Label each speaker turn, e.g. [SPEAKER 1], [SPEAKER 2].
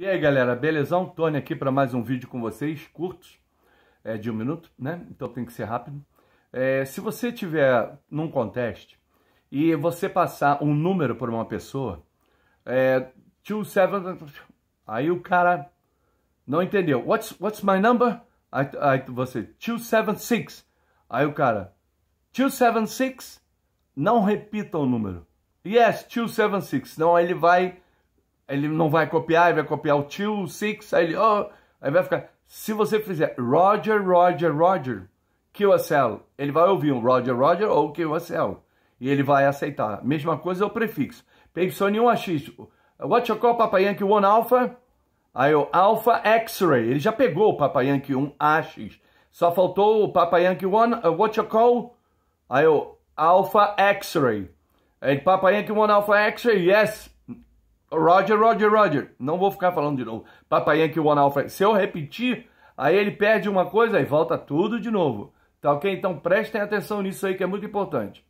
[SPEAKER 1] E aí galera, belezão? Tony aqui para mais um vídeo com vocês, curtos, é, de um minuto, né? Então tem que ser rápido. É, se você tiver num contest e você passar um número por uma pessoa, é, two seven, aí o cara não entendeu. What's, what's my number? Aí, aí você, two seven six. Aí o cara, two seven six? Não repita o número. Yes, two seven six. Não, ele vai ele não vai copiar, ele vai copiar o tio, o Six, aí ele, oh, aí vai ficar. Se você fizer Roger, Roger, Roger, QSL, ele vai ouvir um Roger, Roger ou QSL. E ele vai aceitar. Mesma coisa é o prefixo. Peipsone 1AX. What you call Papa Yankee 1 Alpha? Aí o Alpha X-Ray. Ele já pegou o Papa Yankee 1AX. Só faltou o Papa Yankee 1, uh, what you call? Aí o Alpha X-Ray. Aí Papa Yankee 1 Alpha X-Ray, yes. Roger, Roger, Roger. Não vou ficar falando de novo. Papai o One Alpha. Se eu repetir, aí ele perde uma coisa e volta tudo de novo. Tá ok? Então prestem atenção nisso aí que é muito importante.